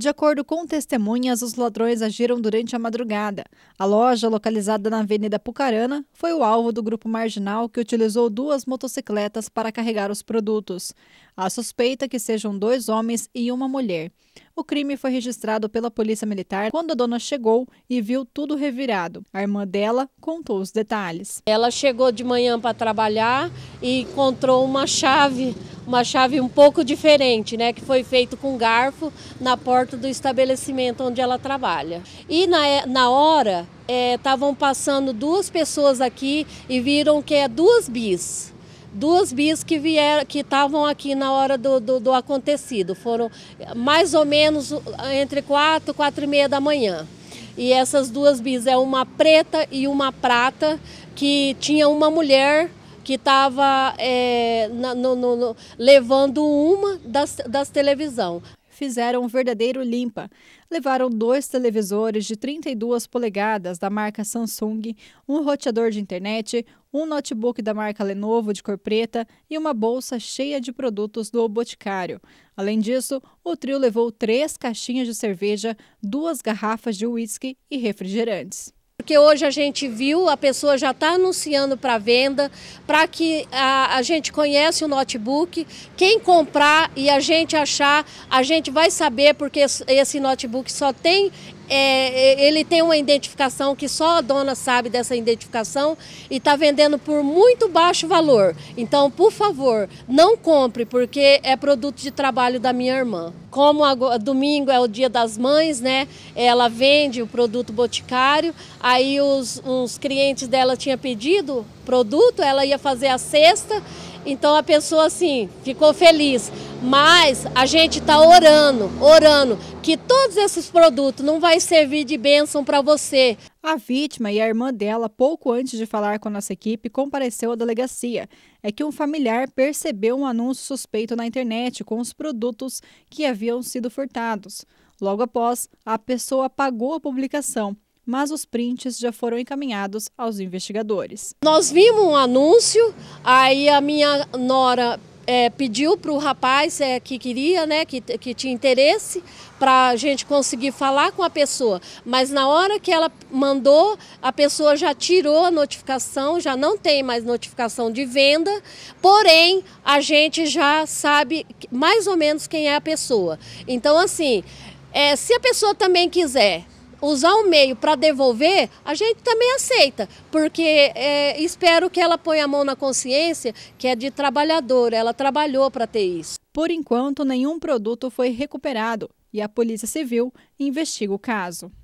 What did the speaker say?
De acordo com testemunhas, os ladrões agiram durante a madrugada. A loja, localizada na Avenida Pucarana, foi o alvo do grupo marginal que utilizou duas motocicletas para carregar os produtos. Há suspeita que sejam dois homens e uma mulher. O crime foi registrado pela Polícia Militar quando a dona chegou e viu tudo revirado. A irmã dela contou os detalhes. Ela chegou de manhã para trabalhar e encontrou uma chave uma chave um pouco diferente, né, que foi feito com garfo na porta do estabelecimento onde ela trabalha. E na, eh, na hora estavam eh, é, passando duas pessoas aqui e viram que é duas bis duas bis que vieram, que estavam aqui na hora do, do, do, acontecido. Foram mais ou menos uh, entre quatro, quatro e meia da manhã. E essas duas bis é uma preta e uma prata que tinha uma mulher que estava é, levando uma das, das televisão. Fizeram um verdadeiro limpa. Levaram dois televisores de 32 polegadas da marca Samsung, um roteador de internet, um notebook da marca Lenovo de cor preta e uma bolsa cheia de produtos do Boticário. Além disso, o trio levou três caixinhas de cerveja, duas garrafas de uísque e refrigerantes. Porque hoje a gente viu, a pessoa já está anunciando para venda, para que a, a, gente conhece o notebook. Quem comprar e a gente achar, a gente vai saber, porque esse notebook só tem é, é, ele tem uma identificação que só a dona sabe dessa identificação e está vendendo por muito baixo valor. Então, por favor, não compre, porque é produto de trabalho da minha irmã. Como agora, domingo é o dia das mães, né? Ela vende o produto boticário, aí os, os clientes dela tinham pedido produto, ela ia fazer a cesta. Então a pessoa assim ficou feliz. Mas a gente está orando, orando, que todos esses produtos não vai servir de bênção para você. A vítima e a irmã dela, pouco antes de falar com a nossa equipe, compareceu à delegacia. É que um familiar percebeu um anúncio suspeito na internet com os produtos que haviam sido furtados. Logo após, a pessoa apagou a publicação mas os prints já foram encaminhados aos investigadores. Nós vimos um anúncio, aí a minha nora é, pediu para o rapaz é, que queria, né, que, que tinha interesse, para a gente conseguir falar com a pessoa. Mas na hora que ela mandou, a pessoa já tirou a notificação, já não tem mais notificação de venda, porém a gente já sabe mais ou menos quem é a pessoa. Então, assim, é, se a pessoa também quiser usar o meio para devolver, a gente também aceita, porque é, espero que ela ponha a mão na consciência que é de trabalhadora, ela trabalhou para ter isso. Por enquanto, nenhum produto foi recuperado e a Polícia Civil investiga o caso.